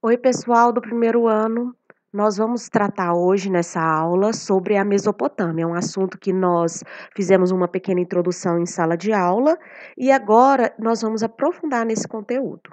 Oi, pessoal do primeiro ano. Nós vamos tratar hoje nessa aula sobre a Mesopotâmia, um assunto que nós fizemos uma pequena introdução em sala de aula e agora nós vamos aprofundar nesse conteúdo.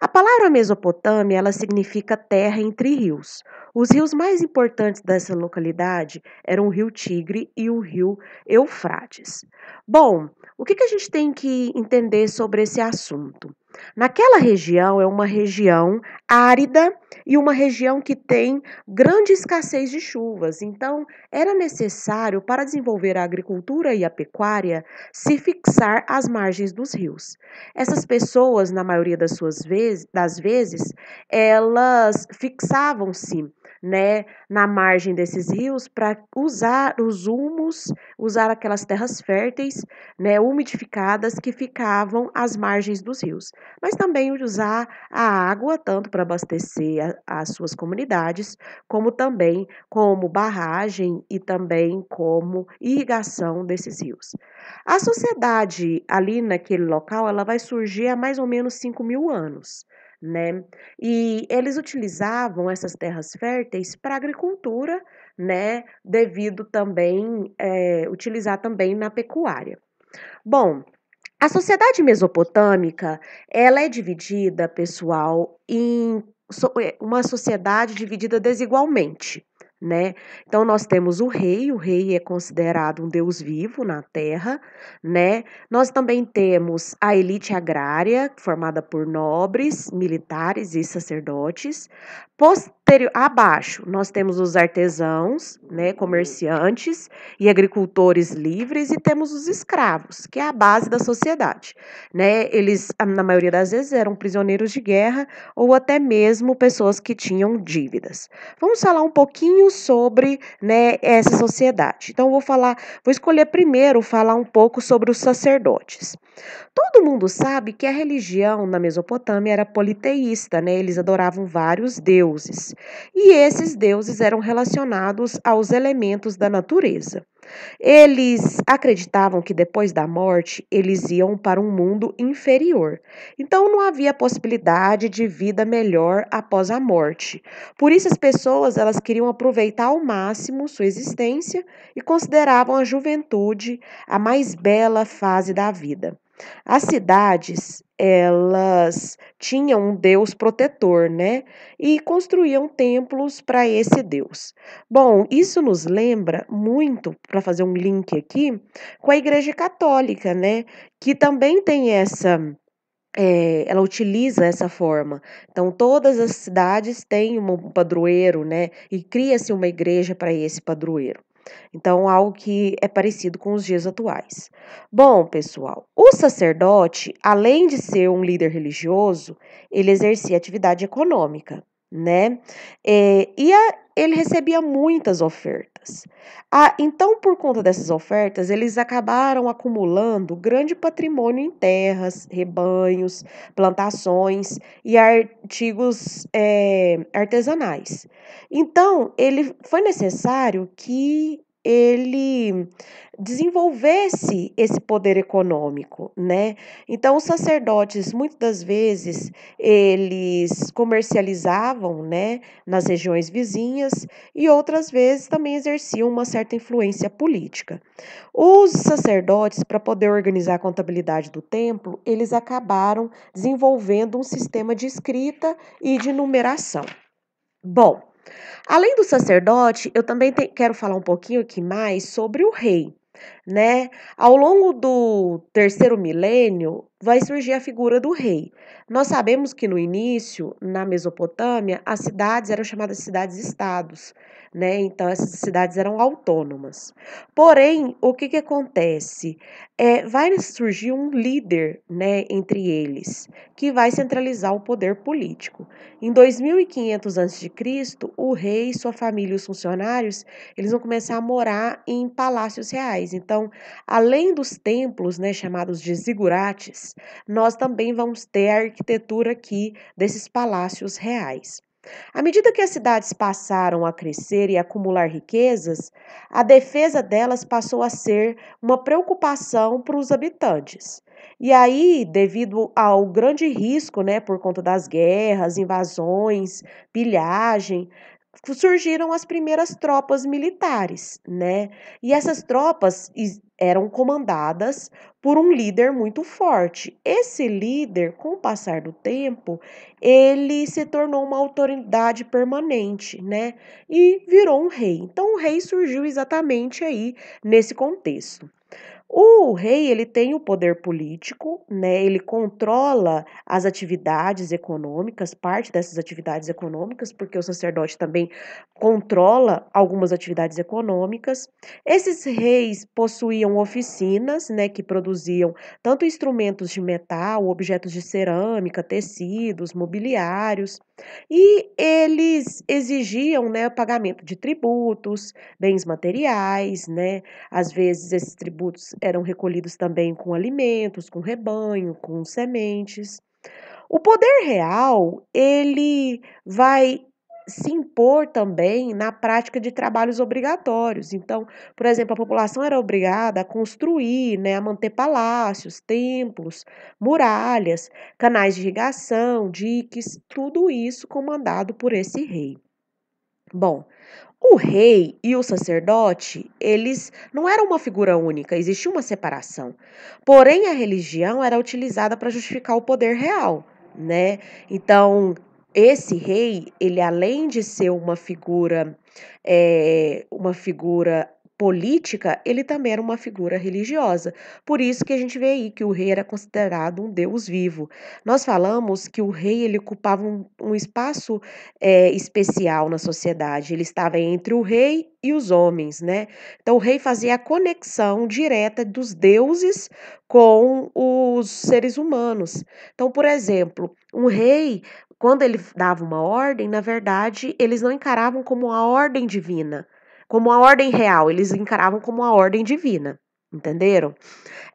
A palavra Mesopotâmia, ela significa terra entre rios. Os rios mais importantes dessa localidade eram o Rio Tigre e o Rio Eufrates. Bom, o que, que a gente tem que entender sobre esse assunto? Naquela região é uma região árida e uma região que tem grande escassez de chuvas. Então, era necessário para desenvolver a agricultura e a pecuária se fixar às margens dos rios. Essas pessoas, na maioria das suas vezes, das vezes, elas fixavam-se né, na margem desses rios para usar os humus, usar aquelas terras férteis, né, umidificadas que ficavam às margens dos rios, mas também usar a água tanto para abastecer a, as suas comunidades, como também como barragem e também como irrigação desses rios. A sociedade ali naquele local, ela vai surgir há mais ou menos 5 mil anos né? E eles utilizavam essas terras férteis para agricultura, né? Devido também é, utilizar também na pecuária. Bom, a sociedade mesopotâmica ela é dividida, pessoal, em eh, uma sociedade dividida desigualmente né? Então nós temos o rei, o rei é considerado um deus vivo na terra, né? Nós também temos a elite agrária, formada por nobres, militares e sacerdotes. Pos Posterior, abaixo, nós temos os artesãos, né, comerciantes e agricultores livres, e temos os escravos, que é a base da sociedade. Né? Eles, na maioria das vezes, eram prisioneiros de guerra ou até mesmo pessoas que tinham dívidas. Vamos falar um pouquinho sobre né, essa sociedade. Então, vou falar, vou escolher primeiro falar um pouco sobre os sacerdotes. Todo mundo sabe que a religião na Mesopotâmia era politeísta, né? Eles adoravam vários deuses e esses deuses eram relacionados aos elementos da natureza. Eles acreditavam que depois da morte eles iam para um mundo inferior. Então não havia possibilidade de vida melhor após a morte. Por isso as pessoas elas queriam aproveitar ao máximo sua existência e consideravam a juventude a mais bela fase da vida. As cidades, elas tinham um deus protetor, né? E construíam templos para esse deus. Bom, isso nos lembra muito, para fazer um link aqui, com a Igreja Católica, né? Que também tem essa é, ela utiliza essa forma. Então, todas as cidades têm um padroeiro, né? E cria-se uma igreja para esse padroeiro. Então, algo que é parecido com os dias atuais. Bom, pessoal, o sacerdote, além de ser um líder religioso, ele exercia atividade econômica né? É, e a, ele recebia muitas ofertas. Ah, então, por conta dessas ofertas, eles acabaram acumulando grande patrimônio em terras, rebanhos, plantações e artigos é, artesanais. Então, ele foi necessário que ele desenvolvesse esse poder econômico, né? Então os sacerdotes muitas das vezes eles comercializavam, né, nas regiões vizinhas e outras vezes também exerciam uma certa influência política. Os sacerdotes para poder organizar a contabilidade do templo, eles acabaram desenvolvendo um sistema de escrita e de numeração. Bom, Além do sacerdote, eu também te, quero falar um pouquinho aqui mais sobre o rei né? Ao longo do terceiro milênio, vai surgir a figura do rei. Nós sabemos que no início, na Mesopotâmia, as cidades eram chamadas cidades-estados, né? Então essas cidades eram autônomas. Porém, o que que acontece? É, vai surgir um líder, né, entre eles, que vai centralizar o poder político. Em 2500 a.C., o rei, sua família e os funcionários, eles vão começar a morar em palácios reais. Então, então, além dos templos, né, chamados de zigurates, nós também vamos ter a arquitetura aqui desses palácios reais. À medida que as cidades passaram a crescer e acumular riquezas, a defesa delas passou a ser uma preocupação para os habitantes. E aí, devido ao grande risco, né, por conta das guerras, invasões, pilhagem, surgiram as primeiras tropas militares, né? E essas tropas eram comandadas por um líder muito forte. Esse líder, com o passar do tempo, ele se tornou uma autoridade permanente, né? E virou um rei. Então o rei surgiu exatamente aí nesse contexto. O rei ele tem o poder político, né? Ele controla as atividades econômicas, parte dessas atividades econômicas, porque o sacerdote também controla algumas atividades econômicas. Esses reis possuíam oficinas, né, que produziam tanto instrumentos de metal, objetos de cerâmica, tecidos, mobiliários, e eles exigiam, né, pagamento de tributos, bens materiais, né? Às vezes esses tributos eram recolhidos também com alimentos, com rebanho, com sementes. O poder real, ele vai se impor também na prática de trabalhos obrigatórios. Então, por exemplo, a população era obrigada a construir, né, a manter palácios, templos, muralhas, canais de irrigação, diques, tudo isso comandado por esse rei. Bom, o rei e o sacerdote, eles não eram uma figura única, existia uma separação. Porém, a religião era utilizada para justificar o poder real, né? Então, esse rei, ele além de ser uma figura, é, uma figura política, ele também era uma figura religiosa. Por isso que a gente vê aí que o rei era considerado um deus vivo. Nós falamos que o rei ele ocupava um, um espaço é, especial na sociedade. Ele estava entre o rei e os homens, né? Então o rei fazia a conexão direta dos deuses com os seres humanos. Então, por exemplo, um rei quando ele dava uma ordem, na verdade, eles não encaravam como a ordem divina, como a ordem real, eles encaravam como a ordem divina. Entenderam?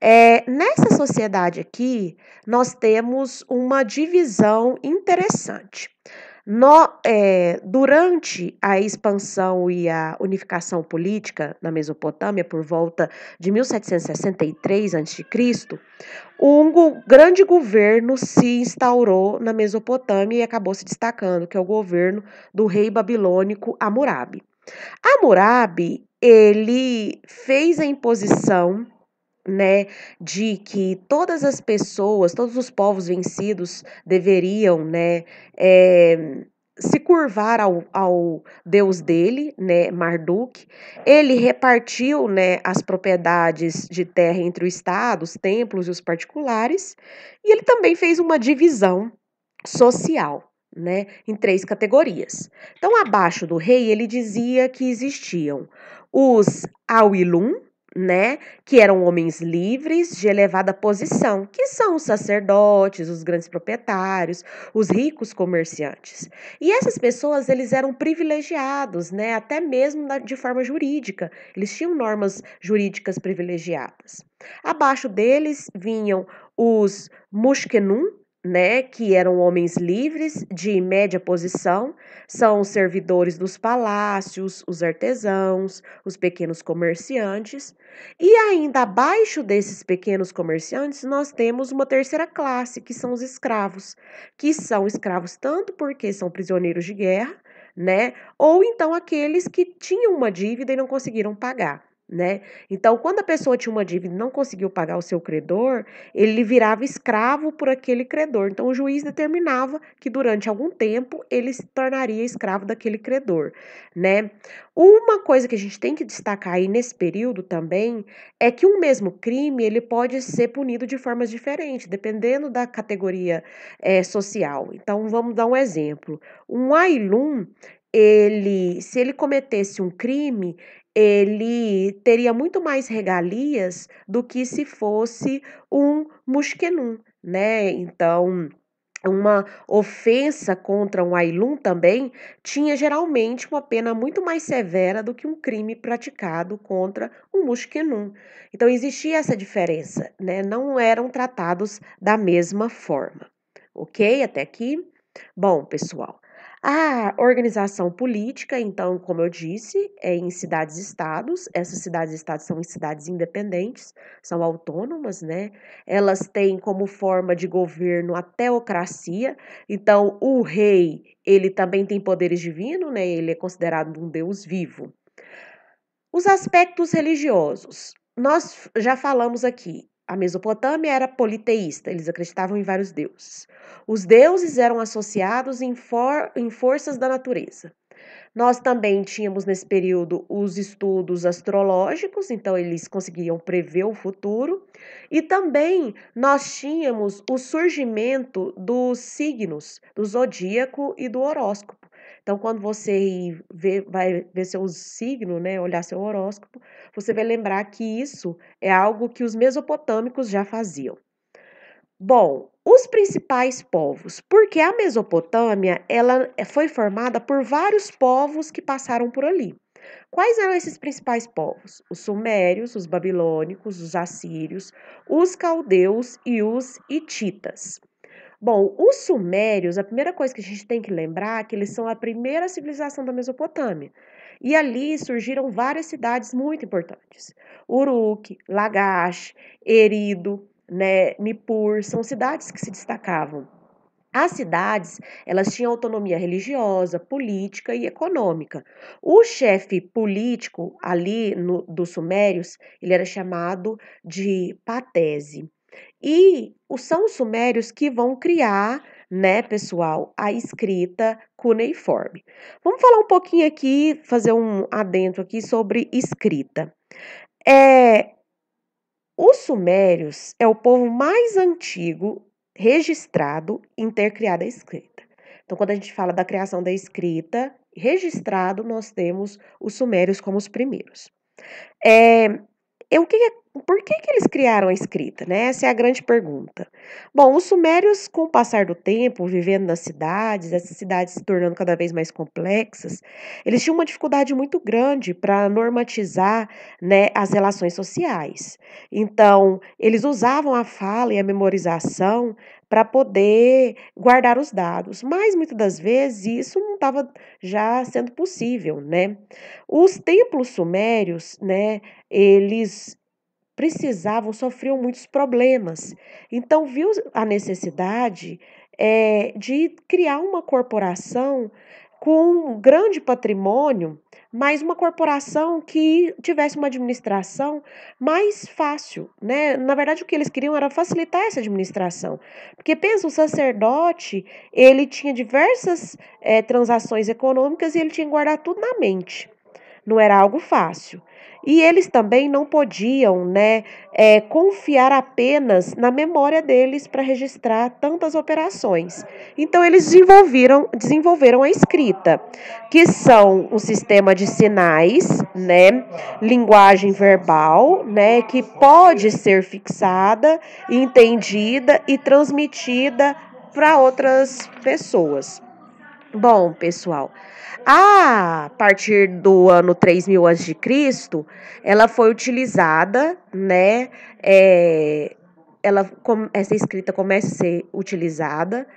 É, nessa sociedade aqui, nós temos uma divisão interessante. No, é, durante a expansão e a unificação política na Mesopotâmia, por volta de 1763 a.C., um grande governo se instaurou na Mesopotâmia e acabou se destacando, que é o governo do rei babilônico Hammurabi. Hammurabi, ele fez a imposição né, de que todas as pessoas, todos os povos vencidos deveriam, né, é, se curvar ao, ao deus dele, né, Marduk. Ele repartiu, né, as propriedades de terra entre o Estado, os templos e os particulares, e ele também fez uma divisão social né, em três categorias. Então, abaixo do rei, ele dizia que existiam os Awilum, né, que eram homens livres de elevada posição, que são os sacerdotes, os grandes proprietários, os ricos comerciantes. E essas pessoas, eles eram privilegiados, né, até mesmo de forma jurídica. Eles tinham normas jurídicas privilegiadas. Abaixo deles vinham os Mushkenum, né, que eram homens livres de média posição, são os servidores dos palácios, os artesãos, os pequenos comerciantes, e ainda abaixo desses pequenos comerciantes nós temos uma terceira classe, que são os escravos, que são escravos tanto porque são prisioneiros de guerra, né, ou então aqueles que tinham uma dívida e não conseguiram pagar né? Então, quando a pessoa tinha uma dívida e não conseguiu pagar o seu credor, ele virava escravo por aquele credor. Então, o juiz determinava que durante algum tempo ele se tornaria escravo daquele credor, né? Uma coisa que a gente tem que destacar aí nesse período também é que um mesmo crime ele pode ser punido de formas diferentes, dependendo da categoria é, social. Então, vamos dar um exemplo. Um ailum ele, se ele cometesse um crime, ele teria muito mais regalias do que se fosse um musquenum, né? Então, uma ofensa contra um Ailum também tinha geralmente uma pena muito mais severa do que um crime praticado contra um Mushkenum. Então existia essa diferença, né? não eram tratados da mesma forma. Ok? Até aqui? Bom, pessoal, a organização política, então, como eu disse, é em cidades-estados. Essas cidades-estados são em cidades independentes, são autônomas, né? Elas têm como forma de governo a teocracia. Então, o rei, ele também tem poderes divinos, né? Ele é considerado um deus vivo. Os aspectos religiosos. Nós já falamos aqui a Mesopotâmia era politeísta, eles acreditavam em vários deuses. Os deuses eram associados em, for, em forças da natureza. Nós também tínhamos nesse período os estudos astrológicos, então eles conseguiam prever o futuro, e também nós tínhamos o surgimento dos signos, do zodíaco e do horóscopo. Então, quando você vê, vai ver seu signo, né, olhar seu horóscopo, você vai lembrar que isso é algo que os mesopotâmicos já faziam. Bom, os principais povos, porque a Mesopotâmia ela foi formada por vários povos que passaram por ali. Quais eram esses principais povos? Os sumérios, os babilônicos, os assírios, os caldeus e os hititas. Bom, os sumérios, a primeira coisa que a gente tem que lembrar é que eles são a primeira civilização da Mesopotâmia. E ali surgiram várias cidades muito importantes: Uruk, Lagash, Erido, né, Nippur, são cidades que se destacavam. As cidades, elas tinham autonomia religiosa, política e econômica. O chefe político ali no, dos sumérios, ele era chamado de patese. E os são os sumérios que vão criar né, pessoal, a escrita cuneiforme. Vamos falar um pouquinho aqui, fazer um adentro aqui sobre escrita. É, os sumérios é o povo mais antigo registrado em ter criado a escrita. Então, quando a gente fala da criação da escrita, registrado, nós temos os sumérios como os primeiros. É, eu, que, por que, que eles criaram a escrita? Né? Essa é a grande pergunta. Bom, os sumérios, com o passar do tempo, vivendo nas cidades, essas cidades se tornando cada vez mais complexas, eles tinham uma dificuldade muito grande para normatizar né, as relações sociais. Então, eles usavam a fala e a memorização para poder guardar os dados, mas muitas das vezes isso não estava já sendo possível, né? Os templos sumérios, né, eles precisavam, sofriam muitos problemas, então viu a necessidade é, de criar uma corporação com um grande patrimônio mas uma corporação que tivesse uma administração mais fácil, né? Na verdade, o que eles queriam era facilitar essa administração, porque pensa o sacerdote, ele tinha diversas é, transações econômicas e ele tinha que guardar tudo na mente não era algo fácil. E eles também não podiam né, é, confiar apenas na memória deles para registrar tantas operações. Então, eles desenvolveram, desenvolveram a escrita, que são um sistema de sinais, né, linguagem verbal, né, que pode ser fixada, entendida e transmitida para outras pessoas. Bom, pessoal. A partir do ano 3000 a.C., ela foi utilizada, né? É, ela, essa escrita começa a ser utilizada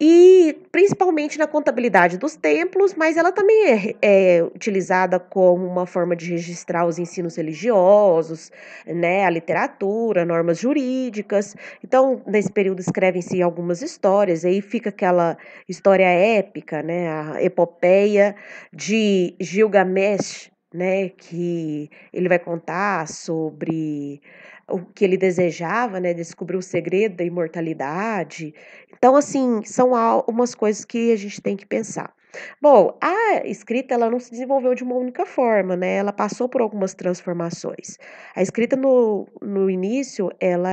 e principalmente na contabilidade dos templos, mas ela também é, é, utilizada como uma forma de registrar os ensinos religiosos, né, a literatura, normas jurídicas. Então, nesse período escrevem-se algumas histórias, aí fica aquela história épica, né, a epopeia de Gilgamesh, né, que ele vai contar sobre o que ele desejava, né? Descobriu o segredo da imortalidade. Então, assim, são algumas coisas que a gente tem que pensar. Bom, a escrita ela não se desenvolveu de uma única forma, né? Ela passou por algumas transformações. A escrita no, no início ela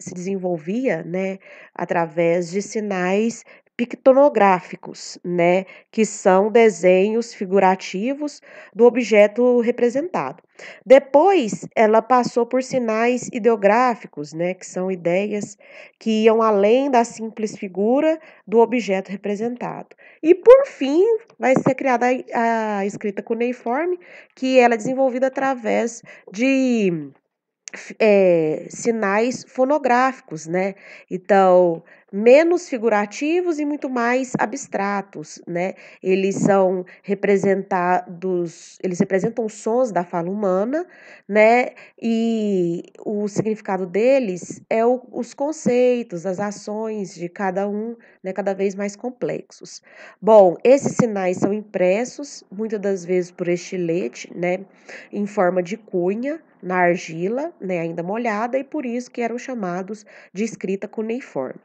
se desenvolvia, né, através de sinais pictonográficos, né, que são desenhos figurativos do objeto representado. Depois, ela passou por sinais ideográficos, né, que são ideias que iam além da simples figura do objeto representado. E por fim, vai ser criada a, escrita cuneiforme, que ela é desenvolvida através de é, sinais fonográficos, né? Então, menos figurativos e muito mais abstratos, né? Eles são representados, eles representam sons da fala humana, né? E o significado deles é o, os conceitos, as ações de cada um, né? Cada vez mais complexos. Bom, esses sinais são impressos muitas das vezes por estilete, né? Em forma de cunha, na argila, né, ainda molhada, e por isso que eram chamados de escrita cuneiforme.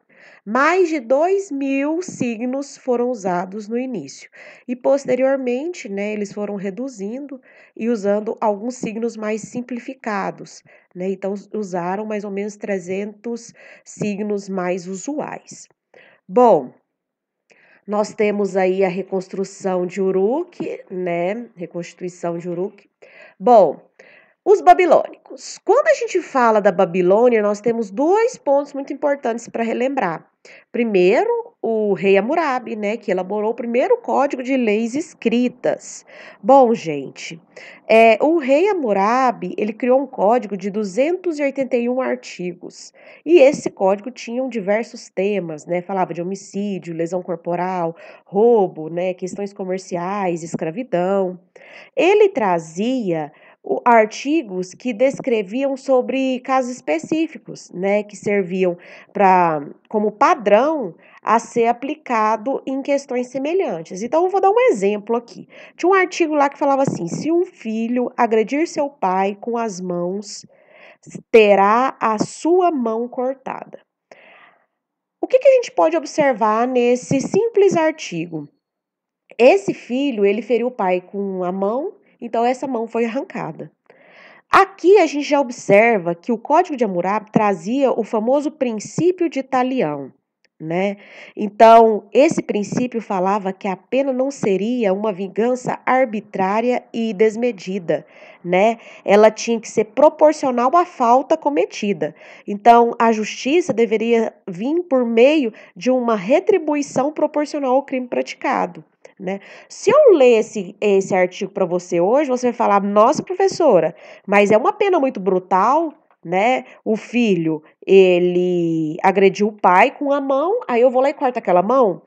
Mais de 2 mil signos foram usados no início e, posteriormente, né, eles foram reduzindo e usando alguns signos mais simplificados. Né? Então, usaram mais ou menos 300 signos mais usuais. Bom, nós temos aí a reconstrução de Uruk, né? Reconstituição de Uruk. Bom, os babilônicos. Quando a gente fala da Babilônia, nós temos dois pontos muito importantes para relembrar. Primeiro, o rei Hammurabi, né, que elaborou o primeiro código de leis escritas. Bom, gente, é, o rei Hammurabi, ele criou um código de 281 artigos, e esse código tinha diversos temas, né, falava de homicídio, lesão corporal, roubo, né, questões comerciais, escravidão. Ele trazia artigos que descreviam sobre casos específicos, né, que serviam para como padrão a ser aplicado em questões semelhantes. Então eu vou dar um exemplo aqui. Tinha um artigo lá que falava assim: se um filho agredir seu pai com as mãos, terá a sua mão cortada. O que, que a gente pode observar nesse simples artigo? Esse filho, ele feriu o pai com a mão então, essa mão foi arrancada. Aqui a gente já observa que o Código de Hammurabi trazia o famoso princípio de talião né? Então, esse princípio falava que a pena não seria uma vingança arbitrária e desmedida, né? Ela tinha que ser proporcional à falta cometida. Então, a justiça deveria vir por meio de uma retribuição proporcional ao crime praticado. Né? Se eu ler esse, esse artigo para você hoje, você vai falar: nossa, professora, mas é uma pena muito brutal, né? O filho, ele agrediu o pai com a mão, aí eu vou lá e corto aquela mão.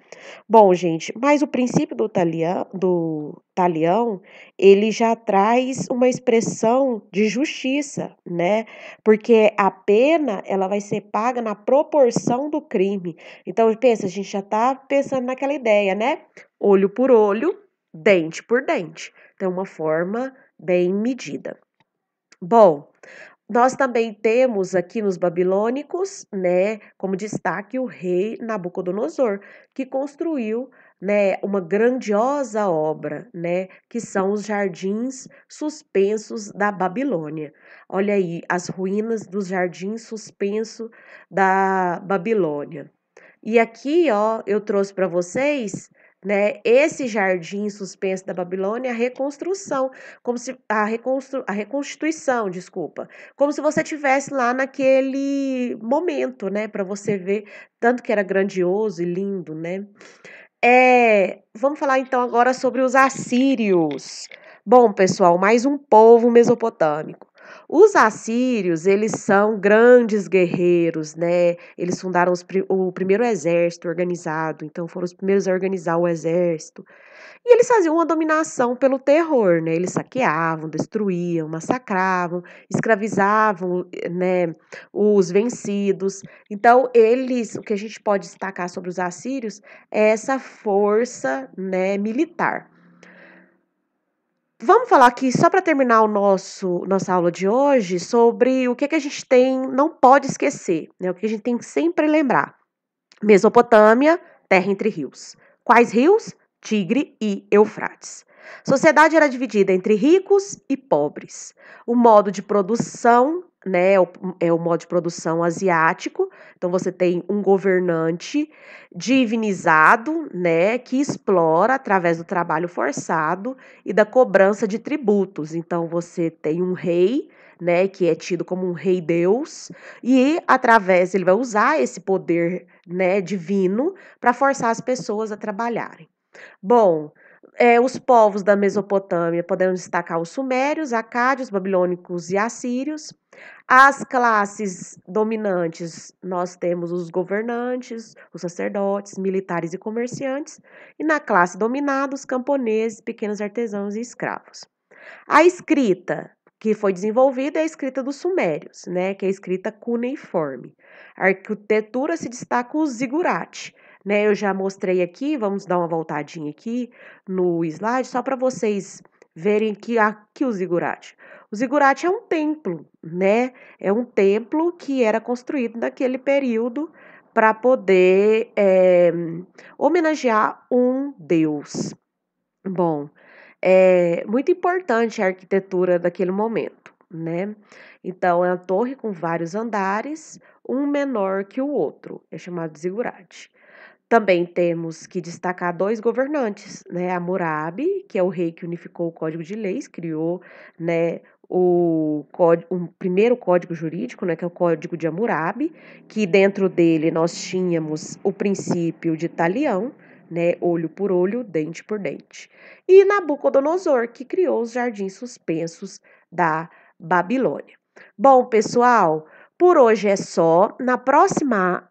Bom, gente, mas o princípio do talião, do talião, ele já traz uma expressão de justiça, né? Porque a pena, ela vai ser paga na proporção do crime. Então, pensa, a gente já tá pensando naquela ideia, né? Olho por olho, dente por dente. Então, uma forma bem medida. Bom, nós também temos aqui nos babilônicos, né, como destaque o rei Nabucodonosor, que construiu, né, uma grandiosa obra, né, que são os jardins suspensos da Babilônia. Olha aí as ruínas dos jardins suspenso da Babilônia. E aqui, ó, eu trouxe para vocês né, esse jardim suspenso da Babilônia, a reconstrução, como se a, reconstru, a reconstituição, desculpa, como se você tivesse lá naquele momento, né, para você ver tanto que era grandioso e lindo, né? É, vamos falar então agora sobre os assírios. Bom, pessoal, mais um povo mesopotâmico. Os assírios, eles são grandes guerreiros, né? Eles fundaram os, o primeiro exército organizado, então foram os primeiros a organizar o exército. E eles faziam uma dominação pelo terror, né? Eles saqueavam, destruíam, massacravam, escravizavam, né, os vencidos. Então, eles, o que a gente pode destacar sobre os assírios é essa força, né, militar. Vamos falar aqui, só para terminar o nosso nossa aula de hoje, sobre o que, que a gente tem, não pode esquecer, né? o que a gente tem que sempre lembrar. Mesopotâmia, terra entre rios. Quais rios? Tigre e Eufrates. Sociedade era dividida entre ricos e pobres. O modo de produção né, é o, é o modo de produção asiático. Então você tem um governante divinizado, né, que explora através do trabalho forçado e da cobrança de tributos. Então você tem um rei, né, que é tido como um rei deus, e através ele vai usar esse poder, né, divino para forçar as pessoas a trabalharem. Bom, é, os povos da Mesopotâmia podemos destacar os sumérios, acádios, babilônicos e assírios. As classes dominantes, nós temos os governantes, os sacerdotes, militares e comerciantes, e na classe dominada, os camponeses, pequenos artesãos e escravos. A escrita que foi desenvolvida é a escrita dos sumérios, né, que é a escrita cuneiforme. A arquitetura se destaca o zigurate, né? Eu já mostrei aqui, vamos dar uma voltadinha aqui no slide, só para vocês verem que aqui o zigurate. O zigurate é um templo, né? É um templo que era construído naquele período para poder é, homenagear um deus. Bom, é muito importante a arquitetura daquele momento, né? Então, é uma torre com vários andares, um menor que o outro, é chamado de zigurate. Também temos que destacar dois governantes, né? Hammurabi, que é o rei que unificou o Código de Leis, criou, né, o, código, o primeiro código jurídico, né, que é o Código de Hammurabi, que dentro dele nós tínhamos o princípio de talião, né, olho por olho, dente por dente. E Nabucodonosor, que criou os jardins suspensos da Babilônia. Bom, pessoal, por hoje é só. Na próxima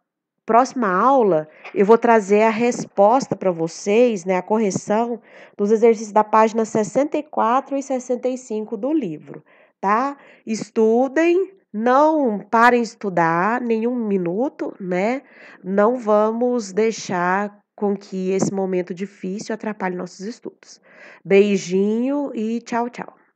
próxima aula, eu vou trazer a resposta para vocês, né, a correção dos exercícios da página 64 e 65 do livro, tá? Estudem, não parem de estudar nenhum minuto, né? Não vamos deixar com que esse momento difícil atrapalhe nossos estudos. Beijinho e tchau, tchau.